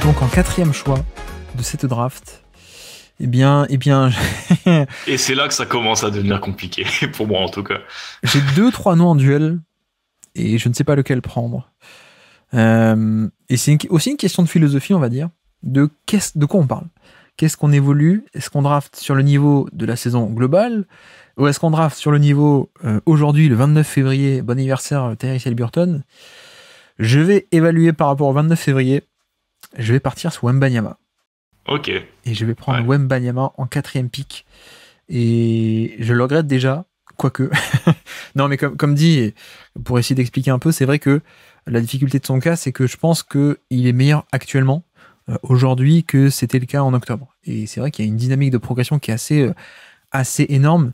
donc en quatrième choix de cette draft, eh bien, eh bien. et c'est là que ça commence à devenir compliqué pour moi en tout cas. J'ai deux trois noms en duel et je ne sais pas lequel prendre. Euh, et c'est aussi une question de philosophie, on va dire, de quest de quoi on parle. Qu'est-ce qu'on évolue Est-ce qu'on draft sur le niveau de la saison globale ou est-ce qu'on draft sur le niveau euh, aujourd'hui, le 29 février, bon anniversaire euh, Terry Burton Je vais évaluer par rapport au 29 février je vais partir sur Wembanyama. Ok. Et je vais prendre ouais. Wembanyama en quatrième pic. Et je le regrette déjà, quoique. non, mais comme, comme dit, pour essayer d'expliquer un peu, c'est vrai que la difficulté de son cas, c'est que je pense qu'il est meilleur actuellement, euh, aujourd'hui, que c'était le cas en octobre. Et c'est vrai qu'il y a une dynamique de progression qui est assez, euh, assez énorme.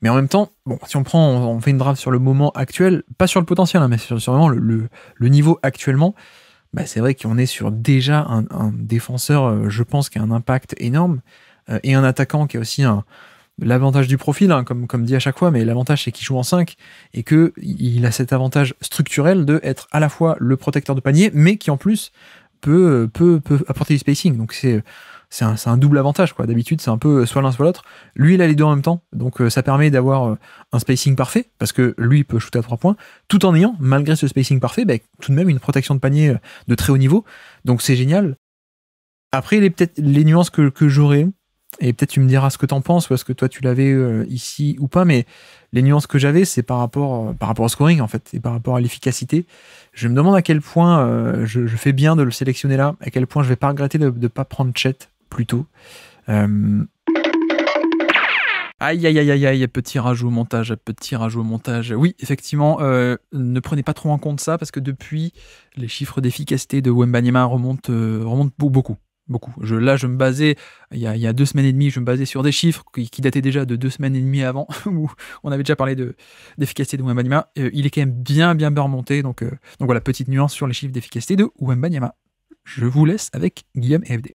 Mais en même temps, bon, si on prend, on, fait une draft sur le moment actuel, pas sur le potentiel, hein, mais sur, vraiment le, le niveau actuellement, bah c'est vrai qu'on est sur déjà un, défenseur, euh, je pense, qui a un impact énorme, euh, et un attaquant qui a aussi un, l'avantage du profil, hein, comme, comme dit à chaque fois, mais l'avantage c'est qu'il joue en 5 et que il a cet avantage structurel de être à la fois le protecteur de panier, mais qui en plus peut, euh, peut, peut apporter du spacing. Donc c'est c'est un, double avantage. quoi. D'habitude, c'est un peu euh, soit l'un soit l'autre. Lui, il a les deux en même temps, donc euh, ça permet d'avoir euh, un spacing parfait, parce que lui, il peut shooter à trois points, tout en ayant, malgré ce spacing parfait, bah, tout de même une protection de panier de très haut niveau. Donc c'est génial. Après, les, peut-être les nuances que, que j'aurais, et peut-être tu me diras ce que t'en penses, parce que toi tu l'avais ici ou pas, mais les nuances que j'avais, c'est par rapport, par rapport au scoring en fait, et par rapport à l'efficacité. Je me demande à quel point je, fais bien de le sélectionner là, à quel point je vais pas regretter de ne pas prendre Chet plutôt. Aïe, aïe, aïe, aïe, aïe, petit rajout au montage, petit rajout au montage. Oui, effectivement, ne prenez pas trop en compte ça parce que depuis, les chiffres d'efficacité de Wembanyama remontent, remontent beaucoup. Beaucoup. Je, là, je me basais, il y, a, deux semaines et demie, je me basais sur des chiffres qui, dataient déjà de deux semaines et demie avant, où on avait déjà parlé d'efficacité de, Wembanima. il est quand même bien, bien, bien remonté. Donc, donc voilà, petite nuance sur les chiffres d'efficacité de Wembanyama. Je vous laisse avec Guillaume et FD.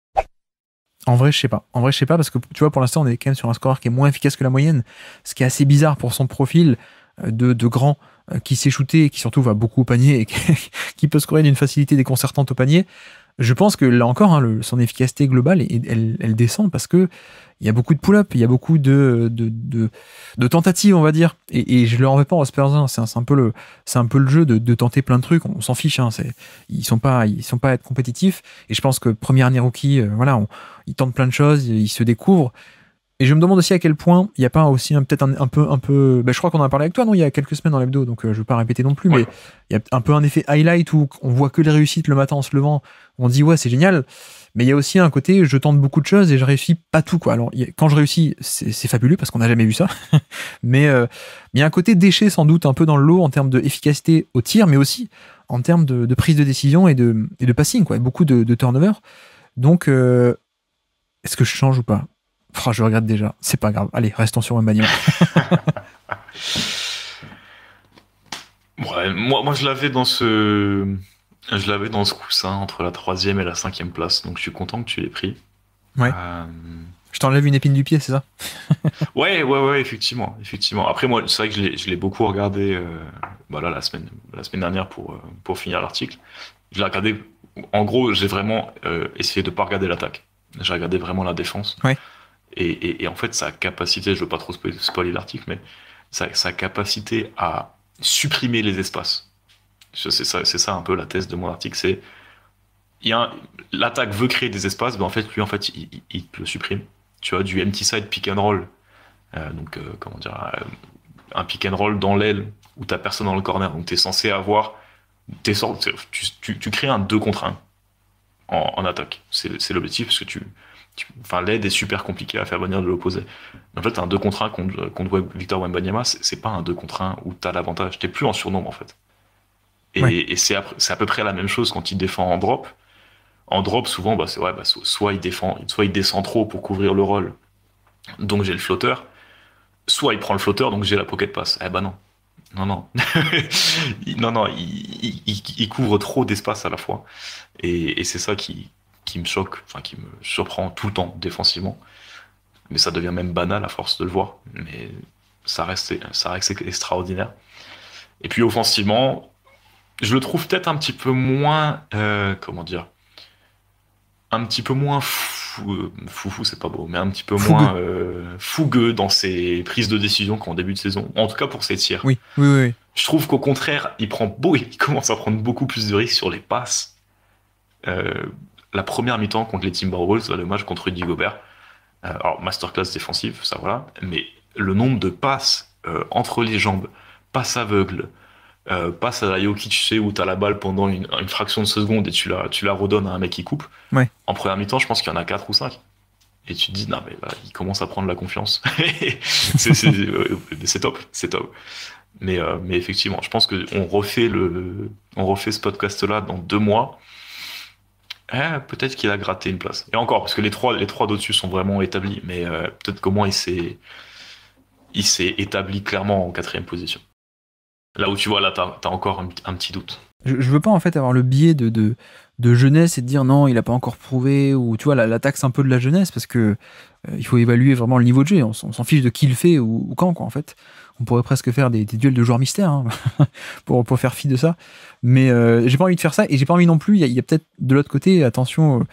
En vrai, je sais pas. En vrai, je sais pas parce que tu vois, pour l'instant, on est quand même sur un score qui est moins efficace que la moyenne, ce qui est assez bizarre pour son profil euh, de, de grand euh, qui sait shooter et qui surtout va beaucoup au panier et qui peut scorer d'une facilité déconcertante au panier. Je pense que là encore, hein, son efficacité globale, elle, descend parce que il y a beaucoup de pull-up, il y a beaucoup de, tentatives, on va dire. Et, je leur en pas en Spurs c'est un, peu le c'est un peu le jeu de, tenter plein de trucs. On, s'en fiche, hein, c'est ils sont pas ils sont pas être compétitifs. Et je pense que première année euh, rookie, voilà, ils plein de choses, il se découvre. Et je me demande aussi à quel point il n'y a pas aussi peut-être un, peu, un peu. Bah, je crois qu'on en a parlé avec toi, non Il y a quelques semaines dans l'hebdo, donc euh, je ne vais pas répéter non plus, mais il y a un peu un effet highlight où on voit que les réussites le matin en se levant. On dit ouais, c'est génial. Mais il y a aussi un côté, je tente beaucoup de choses et je réussis pas tout. Quoi. Alors, quand je réussis, c'est fabuleux parce qu'on n'a jamais vu ça. Euh, mais il y a un côté déchet sans doute un peu dans le lot en termes d'efficacité au tir, mais aussi en termes de, prise de décision et de, de passing, quoi. beaucoup de, turnover. Donc, euh, est-ce que je change ou pas Oh, je regrette déjà. C'est pas grave. Allez, restons sur Wembanyama. ouais, moi, moi, je l'avais dans ce, je l'avais dans ce coussin entre la troisième et la cinquième place. Donc, je suis content que tu l'aies pris. Ouais. Euh, je t'enlève une épine du pied, c'est ça Ouais, ouais, ouais, effectivement, effectivement. Après, moi, c'est vrai que je l'ai beaucoup regardé, euh, bah la semaine, la semaine dernière pour, euh, pour finir l'article. Je l'ai regardé. En gros, j'ai vraiment euh, essayé de pas regarder l'attaque. J'ai regardé vraiment la défense. Ouais. Et, en fait, sa capacité, je veux pas trop spoiler l'article, mais sa, capacité à supprimer les espaces. C'est ça, c'est ça un peu la thèse de mon article, c'est l'attaque veut créer des espaces, mais en fait, lui, en fait, il, le supprime. Tu as du empty side pick and roll. Euh, donc, euh, comment dire, euh, un pick and roll dans l'aile où t'as personne dans le corner. Donc, es censé avoir, tu, tu, crées un 2 contre 1 en, en attaque. C'est l'objectif parce que tu, Enfin, l'aide est super compliquée à faire venir de l'opposé. En fait, un 2 contre 1 contre, Victor Wembanyama, c'est pas un 2 contre 1 où t'as l'avantage. T'es plus en surnombre, en fait. Et, c'est à, peu près la même chose quand il défend en drop. En drop, souvent, bah, ouais, bah, soit il défend, soit il descend trop pour couvrir le rôle, donc j'ai le flotteur. Soit il prend le flotteur, donc j'ai la pocket pass. Eh ben non, non, non. non, non, il, couvre trop d'espace à la fois. et c'est ça qui, qui me choque, enfin qui me surprend tout le temps défensivement. Mais ça devient même banal à force de le voir. Mais ça reste, ça reste extraordinaire. Et puis offensivement, je le trouve peut-être un petit peu moins, euh, comment dire, un petit peu moins euh, fou, fou, c'est pas beau, mais un petit peu moins euh, fougueux dans ses prises de décision qu'en début de saison. En tout cas pour ses tirs. Oui, oui, oui. Je trouve qu'au contraire, il prend beau, il commence à prendre beaucoup plus de risques sur les passes. Euh, la première mi-temps contre les Timberwolves, le match contre Rudy Gobert. Euh, alors, masterclass défensive, ça voilà, mais le nombre de passes euh, entre les jambes, passes aveugles, euh, passes à la Yoki, tu sais, où la balle pendant une, fraction de seconde et tu la, tu redonnes à un mec qui coupe. En première mi-temps, je pense qu'il y en a 4 ou 5. Et tu te dis, non, mais il commence à prendre la confiance. c'est top, c'est top. Mais, mais effectivement, je pense qu'on refait, on refait ce podcast-là dans deux mois. Eh, peut-être qu'il a gratté une place. Et encore, parce que les trois, les trois d'au-dessus sont vraiment établis, mais euh, peut-être qu'au moins il s'est, il s'est établi clairement en quatrième position. Là où tu vois, là, t'as, as encore un, petit doute. Je, je, veux pas en fait avoir le biais de, de, jeunesse et dire non, il a pas encore prouvé, ou tu vois, la, taxe un peu de la jeunesse, parce que euh, il faut évaluer vraiment le niveau de jeu. On, s'en fiche de qui le fait ou quand, quoi, en fait on pourrait presque faire des, duels de joueurs mystères hein, pour, pour faire fi de ça. Mais euh, j'ai pas envie de faire ça et j'ai pas envie non plus. Il y a, peut-être de l'autre côté, attention, euh,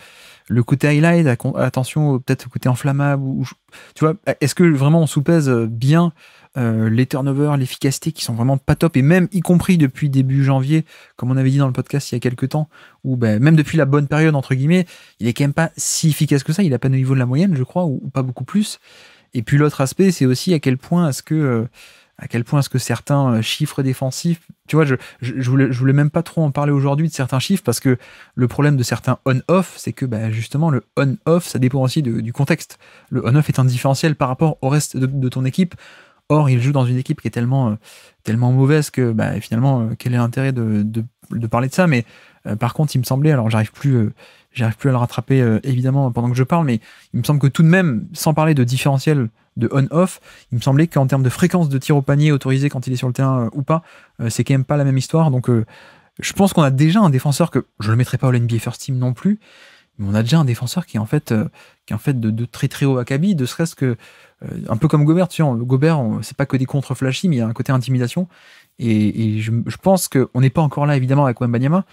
le côté highlight, attention, euh, peut-être le côté enflammable. Ou, tu vois, est-ce que vraiment on sous-pèse bien les turnovers, l'efficacité qui sont vraiment pas top, et même y compris depuis début janvier, comme on avait dit dans le podcast il y a quelques temps, ou ben, même depuis la bonne période, entre guillemets, il est quand même pas si efficace que ça, il a pas au niveau de la moyenne, je crois, ou pas beaucoup plus. Et puis l'autre aspect, c'est aussi à quel point est-ce que euh, à quel point est-ce que certains euh, chiffres défensifs, tu vois, je, je, voulais, même pas trop en parler aujourd'hui de certains chiffres parce que le problème de certains on-off, c'est que bah, justement le on-off, ça dépend aussi du contexte. Le on-off est un différentiel par rapport au reste de, ton équipe. Or, il joue dans une équipe qui est tellement, euh, tellement mauvaise que bah, finalement, quel est l'intérêt de, de, parler de ça Mais euh, par contre, il me semblait, alors j'arrive plus, euh, plus à le rattraper euh, évidemment pendant que je parle, mais il me semble que tout de même, sans parler de différentiel de on-off, il me semblait qu'en termes de fréquence de tir au panier autorisé quand il est sur le terrain ou pas, c'est quand même pas la même histoire. Donc, je pense qu'on a déjà un défenseur que je ne le mettrai pas au NBA First Team non plus, mais on a déjà un défenseur qui est en fait, qui en fait de, très très haut acabit, de serait-ce que un peu comme Gobert, tu vois, Gobert, c'est pas que des contre flashies mais il y a un côté intimidation. Et, je, je, pense qu'on n'est pas encore là évidemment avec Wembanyama,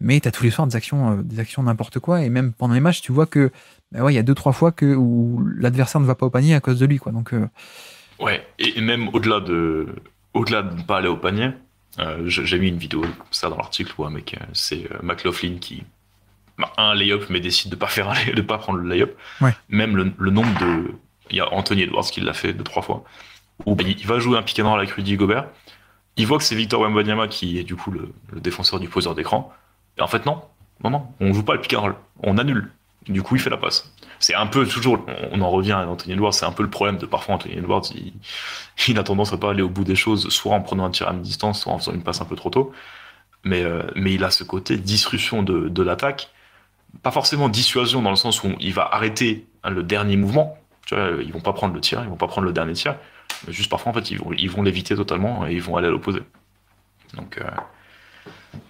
mais tu as tous les soirs des actions euh, des actions n'importe quoi et même pendant les matchs tu vois que bah ouais il y a deux trois fois que où l'adversaire ne va pas au panier à cause de lui quoi donc euh, ouais et même au-delà de au-delà de ne pas aller au panier euh, j'ai mis une vidéo comme ça dans l'article où mec c'est McLaughlin qui a bah, un layup mais décide de pas faire de pas prendre le layup up même le, nombre de il y a Anthony Edwards qui l'a fait deux trois fois où bah, il va jouer un pick and roll avec Rudy Gobert il voit que c'est Victor Wembanyama qui est du coup le défenseur du poseur d'écran et en fait, non. Non, non. On joue pas le pick On annule. Du coup, il fait la passe. C'est un peu toujours, on en revient à Anthony Edwards, c'est un peu le problème de parfois Anthony Edwards, il, a tendance à pas aller au bout des choses, soit en prenant un tir à mi-distance, soit en faisant une passe un peu trop tôt. Mais, euh, mais il a ce côté disruption de, de l'attaque. Pas forcément dissuasion dans le sens où il va arrêter hein, le dernier mouvement. Tu vois, ils vont pas prendre le tir, ils vont pas prendre le dernier tir. Mais juste parfois, en fait, ils vont, ils vont l'éviter totalement et ils vont aller à l'opposé. Donc, euh,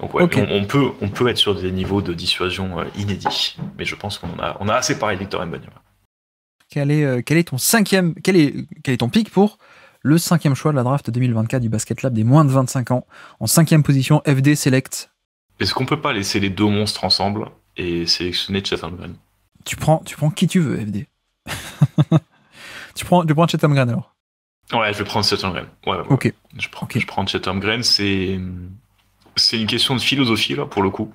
donc on, peut, on peut être sur des niveaux de dissuasion euh, inédits, mais je pense qu'on a, on a assez pareil Victor Mbanyama. Quel est, euh, quel est ton cinquième, quel est, quel est ton pic pour le cinquième choix de la draft 2024 du Basket Lab des moins de 25 ans en cinquième position FD Select Est-ce qu'on peut pas laisser les deux monstres ensemble et sélectionner Chatham Green tu prends, tu prends qui tu veux FD. tu prends, tu prends Chatham Green alors. Ouais, je vais prendre Chatham Green. ok. Je prends, je prends Chatham grain c'est c'est une question de philosophie, là, pour le coup.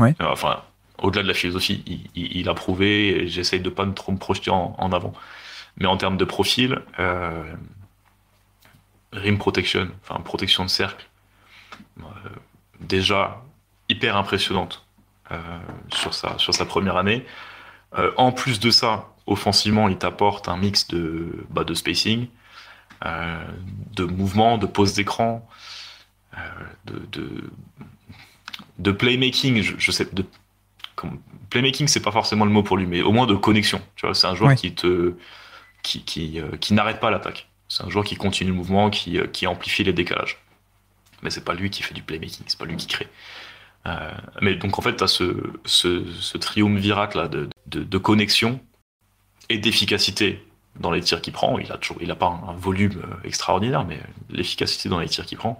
Euh, enfin, au-delà de la philosophie, il, a prouvé, j'essaye de pas me trop me projeter en, avant. Mais en termes de profil, euh, rim protection, enfin protection de cercle, euh, déjà hyper impressionnante sur, sa, sur sa première année. en plus de ça, offensivement, il t'apporte un mix de, bah, de spacing, de mouvement, de pose d'écran, euh, de, de, de, playmaking, je, sais, de, playmaking c'est pas forcément le mot pour lui, mais au moins de connexion. Tu vois, c'est un joueur qui te, qui, qui, euh, qui n'arrête pas l'attaque. C'est un joueur qui continue le mouvement, qui, euh, qui amplifie les décalages. Mais c'est pas lui qui fait du playmaking, c'est pas lui qui crée. mais donc en fait, tu as ce, ce, ce triumvirat de, de, connexion et d'efficacité dans les tirs qu'il prend. Il a toujours, il a pas un volume extraordinaire, mais l'efficacité dans les tirs qu'il prend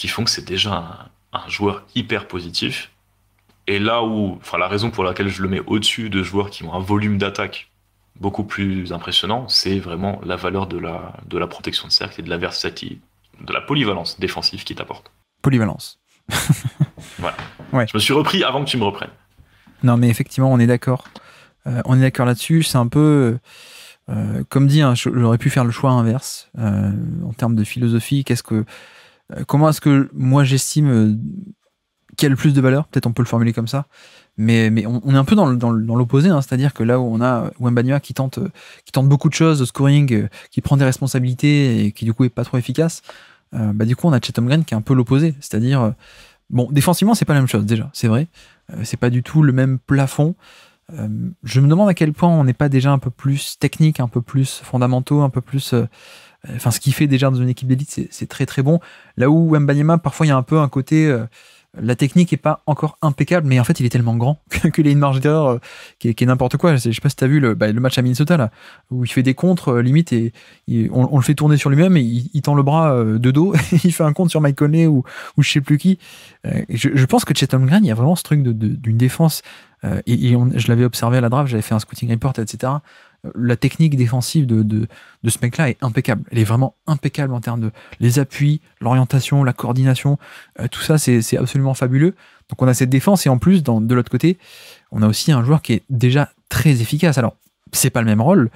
qui font que c'est déjà un, joueur hyper positif. Et là où, enfin, la raison pour laquelle je le mets au-dessus de joueurs qui ont un volume d'attaque beaucoup plus impressionnant, c'est vraiment la valeur de la, de la protection de cercle et de la versatilité, de la polyvalence défensive qu'il t'apporte. Polyvalence. voilà. Ouais. Je me suis repris avant que tu me reprennes. Non, mais effectivement, on est d'accord. Euh, on est d'accord là-dessus. C'est un peu. Euh, comme dit, hein, j'aurais pu faire le choix inverse euh, en termes de philosophie. Qu'est-ce que euh, comment est-ce que moi j'estime euh, le plus de valeur Peut-être on peut le formuler comme ça. Mais, mais on, est un peu dans, l'opposé, hein. c'est-à-dire que là où on a euh, Wembanyama qui tente, qui tente beaucoup de choses, de scoring, qui prend des responsabilités et qui du coup est pas trop efficace, bah, du coup on a Chatham Green qui est un peu l'opposé, c'est-à-dire bon défensivement c'est pas la même chose déjà, c'est vrai, ce c'est pas du tout le même plafond. je me demande à quel point on n'est pas déjà un peu plus technique, un peu plus fondamentaux, un peu plus Enfin, ce qu'il fait déjà dans une équipe d'élite, c'est très très bon. Là où Mbanyama, parfois, il y a un peu un côté. Euh, la technique n'est pas encore impeccable, mais en fait, il est tellement grand qu'il a une marge d'erreur qui est, n'importe quoi. Je sais pas si tu as vu le, bah, le, match à Minnesota, là, où il fait des contres, euh, limite, et on, le fait tourner sur lui-même, et il, tend le bras euh, de dos, et il fait un contre sur Mike Conley ou, ou je sais plus qui. Je, pense que Tom Green, il y a vraiment ce truc d'une défense et, je l'avais observé à la draft, j'avais fait un scouting report, etc la technique défensive de, de, ce mec-là est impeccable. Elle est vraiment impeccable en termes de les appuis, l'orientation, la coordination, euh, tout ça, c'est absolument fabuleux. Donc on a cette défense et en plus, de l'autre côté, on a aussi un joueur qui est déjà très efficace. Alors, c'est pas le même rôle,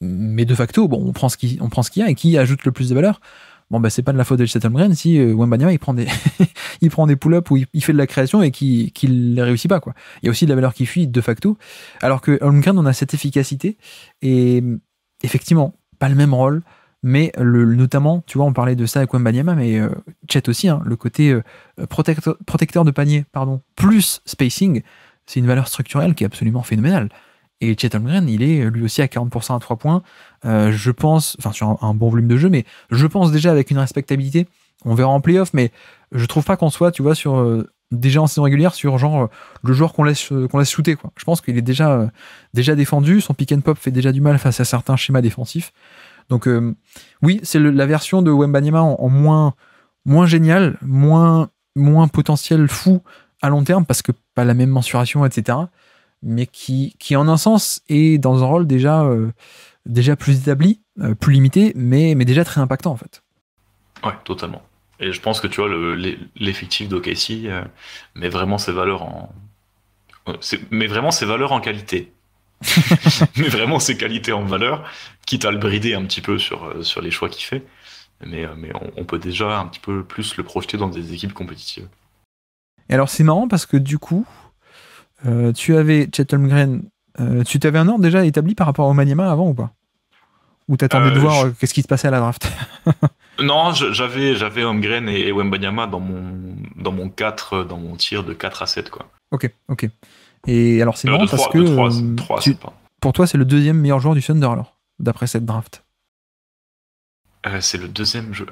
mais de facto, bon, on prend ce qu'il y a et qui ajoute le plus de valeur bon ben c'est pas de la faute de Chet Holmgren si euh, Wembanyama il prend des il prend des pull-ups où il, fait de la création et qu'il qu ne réussit pas quoi. Il y a aussi de la valeur qui fuit de facto alors que Holmgren on a cette efficacité et mm, effectivement pas le même rôle mais le, notamment, tu vois, on parlait de ça avec Wembanyama, mais euh, Chet aussi, hein, le côté euh, protecteur de panier, pardon, plus spacing, c'est une valeur structurelle qui est absolument phénoménale. Et Chetan Green, il est euh, lui aussi à 40% à 3 points. Euh, je pense, enfin sur un, bon volume de jeu, mais je pense déjà avec une respectabilité. On verra en playoff, mais je trouve pas qu'on soit, tu vois, sur euh, déjà en saison régulière sur genre le joueur qu'on laisse qu'on laisse shooter quoi. Je pense qu'il est déjà déjà défendu, son pick and pop fait déjà du mal face à certains schémas défensifs. Donc oui, c'est la version de Wemba en, en, moins moins génial, moins moins potentiel fou à long terme parce que pas la même mensuration etc mais qui, qui en un sens est dans un rôle déjà, euh, déjà plus établi, euh, plus limité, mais, mais déjà très impactant en fait. Ouais, totalement. Et je pense que tu vois, l'effectif le, d'OKC euh, met vraiment ses valeurs en. Mais vraiment ses valeurs en qualité. mais vraiment ses qualités en valeur, quitte à le brider un petit peu sur, sur les choix qu'il fait. Mais, mais on, on peut déjà un petit peu plus le projeter dans des équipes compétitives. Et alors c'est marrant parce que du coup, euh, tu avais Chet Holmgren, euh, tu t'avais un ordre déjà établi par rapport à Omanyama avant ou pas Ou t'attendais euh, de voir qu'est-ce qui se passait à la draft Non, j'avais j'avais Holmgren et, Wembanyama dans mon dans mon 4 dans mon tir de 4 à 7 quoi. OK, OK. Et alors c'est marrant parce que hein. pour toi c'est le deuxième meilleur joueur du Thunder alors d'après cette draft. c'est le deuxième jeu.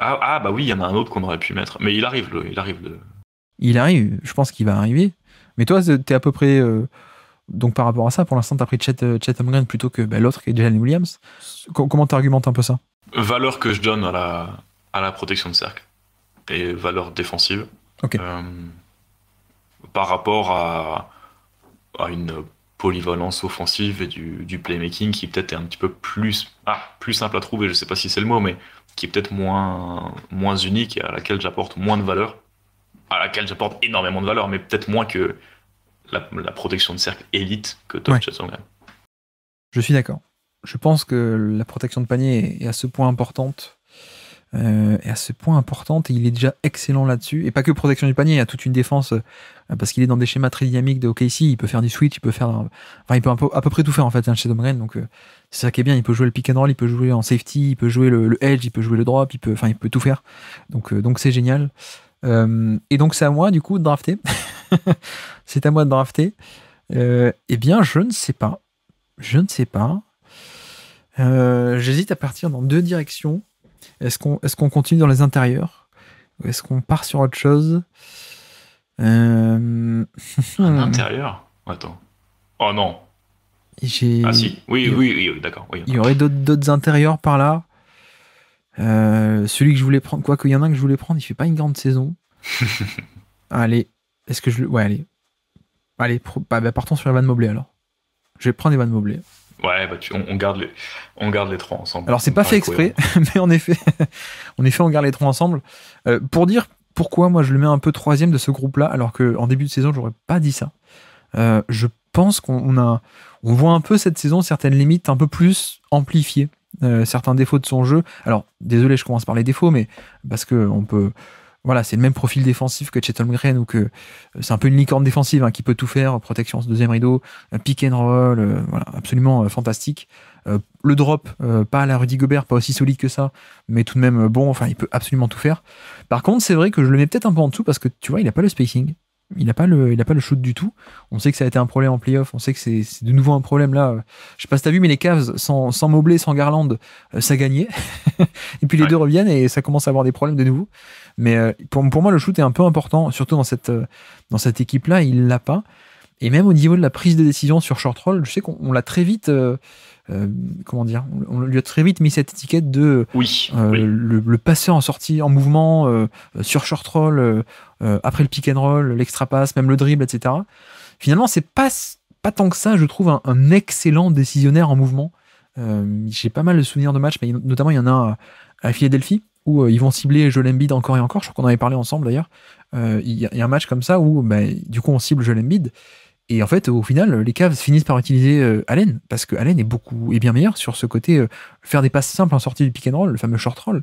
Ah, ah, bah oui, il y en a un autre qu'on aurait pu mettre. Mais il arrive, il arrive. Le... Il arrive, je pense qu'il va arriver. Mais toi, es à peu près. Euh, donc par rapport à ça, pour l'instant, as pris Chet, euh, Chet plutôt que bah, l'autre qui est Jalen Williams. comment comment t'argumentes un peu ça Valeur que je donne à la, à la protection de cercle et valeur défensive. Euh, par rapport à, à, une polyvalence offensive et du, du playmaking qui peut-être est un petit peu plus, ah, plus simple à trouver, je sais pas si c'est le mot, mais qui est peut-être moins, moins unique et à laquelle j'apporte moins de valeur à laquelle j'apporte énormément de valeur, mais peut-être moins que la, protection de cercle élite que Top Je suis d'accord. Je pense que la protection de panier est euh, à ce point importante. et à ce point importante, il est déjà excellent là-dessus. Et pas que protection du panier, il y a toute une défense, euh, parce qu'il est dans des schémas très dynamiques de OKC, il peut faire du switch, il peut faire, enfin, il peut à peu près tout faire en fait, un chez donc euh, c'est ça qui est bien, il peut jouer le pick and roll, il peut jouer en safety, il peut jouer le, edge, il peut jouer le drop, il peut, enfin, il peut tout faire, donc donc c'est génial. Euh, et donc c'est à moi du coup de drafter. c'est à moi de drafter. Euh, eh bien, je ne sais pas. Je ne sais pas. Euh, j'hésite à partir dans deux directions. Est-ce qu'on est qu'on continue dans les intérieurs Ou est-ce qu'on part sur autre chose euh, hmm. intérieur Attends. Oh non. Ah si, oui, oui, oui, d'accord. il y aurait d'autres intérieurs par là. Euh, celui que je voulais prendre, quoi qu'il y en a un que je voulais prendre, il fait pas une grande saison. allez, est-ce que je Ouais, allez. Allez, bah, bah, partons sur Evan Mobley alors. Je vais prendre Evan Mobley. Ouais, bah tu... on, garde les, on garde les trois ensemble. Alors, c'est pas fait exprès, mais en effet, on garde les trois ensemble. Euh, pour dire pourquoi moi je le mets un peu troisième de ce groupe-là, alors qu'en début de saison, j'aurais pas dit ça. Euh, je pense qu'on a, on voit un peu cette saison certaines limites un peu plus amplifiées euh, certains défauts de son jeu. Alors, désolé, je commence par les défauts, mais parce que on peut. Voilà, c'est le même profil défensif que Chet Holmgren ou que euh, c'est un peu une licorne défensive hein, qui peut tout faire, protection ce deuxième rideau, euh, pick and roll, voilà, absolument fantastique. le drop, pas à la Rudy Gobert, pas aussi solide que ça, mais tout de même bon, enfin il peut absolument tout faire. Par contre, c'est vrai que je le mets peut-être un peu en dessous parce que tu vois, il n'a pas le spacing il n'a pas le, il pas le shoot du tout. On sait que ça a été un problème en playoff. On sait que c'est de nouveau un problème là. Je sais pas si tu as vu, mais les caves sans, sans sans Garland, euh, ça gagnait. et puis les deux reviennent et ça commence à avoir des problèmes de nouveau. Mais euh, pour, moi, le shoot est un peu important, surtout dans cette, euh, dans cette équipe là. Il l'a pas. Et même au niveau de la prise de décision sur short roll, je sais qu'on l'a très vite. Euh, comment dire, on lui a très vite mis cette étiquette de oui, euh, Le, passeur en sortie, en mouvement, euh, sur short roll, après le pick and roll, l'extra pass, même le dribble, etc. Finalement, c'est pas, pas tant que ça, je trouve, un, excellent décisionnaire en mouvement. J'ai pas mal de souvenirs de matchs, mais notamment il y en a à, Philadelphie où ils vont cibler Joel Embiid encore et encore. Je crois qu'on en avait parlé ensemble d'ailleurs. Il y, a un match comme ça où ben, du coup on cible Joel Embiid et en fait, au final, les Cavs finissent par utiliser euh, Allen parce que Allen est beaucoup et bien meilleur sur ce côté euh, faire des passes simples en sortie du pick and roll, le fameux short roll.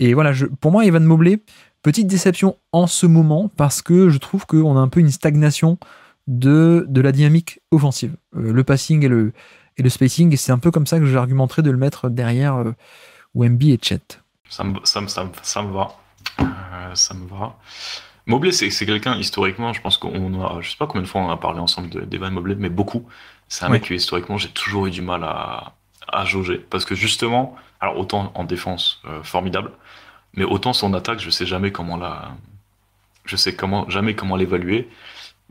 Et voilà, je, pour moi, Evan Mobley, petite déception en ce moment parce que je trouve qu'on a un peu une stagnation de, de la dynamique offensive. Euh, le passing et le, et le spacing, et c'est un peu comme ça que j'argumenterais de le mettre derrière Wemby et Chet. Ça me, ça me, ça me va. ça me va. Mobley, c'est quelqu'un, historiquement, je pense qu'on a, je sais pas combien de fois on a parlé ensemble d'Evan Mobley, mais beaucoup. C'est un mec que, historiquement, j'ai toujours eu du mal à, à jauger. Parce que justement, alors autant en défense, euh, formidable, mais autant son attaque, je sais jamais comment la. Je sais comment, jamais comment l'évaluer.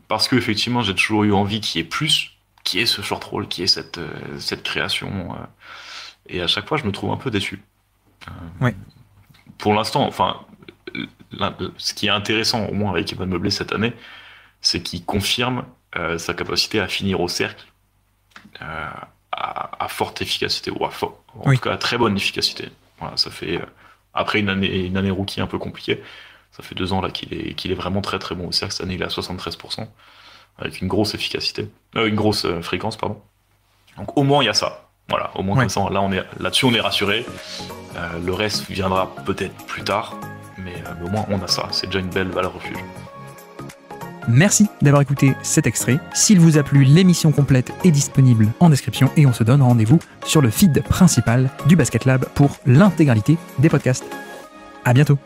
Parce que, effectivement, j'ai toujours eu envie qu'il y ait plus, qu'il y ce short roll, qu'il y ait cette, euh, cette création. Euh, et à chaque fois, je me trouve un peu déçu. Ouais. Pour l'instant, enfin, ce qui est intéressant, au moins avec Evan Meublé cette année, c'est qu'il confirme euh, sa capacité à finir au cercle euh, à, forte efficacité, ou à en tout cas à très bonne efficacité. Voilà, ça fait, euh, après une année, une année rookie un peu compliquée, ça fait deux ans là qu'il est, est vraiment très très bon au cercle. Cette année, il est à 73%, avec une grosse efficacité, une grosse fréquence, pardon. Donc au moins, il y a ça. Voilà, au moins là on est là-dessus on est rassuré. le reste viendra peut-être plus tard, euh, mais, au moins on a ça, c'est déjà une belle valeur refuge. Merci d'avoir écouté cet extrait. S'il vous a plu, l'émission complète est disponible en description et on se donne rendez-vous sur le feed principal du Basket Lab pour l'intégralité des podcasts. À bientôt.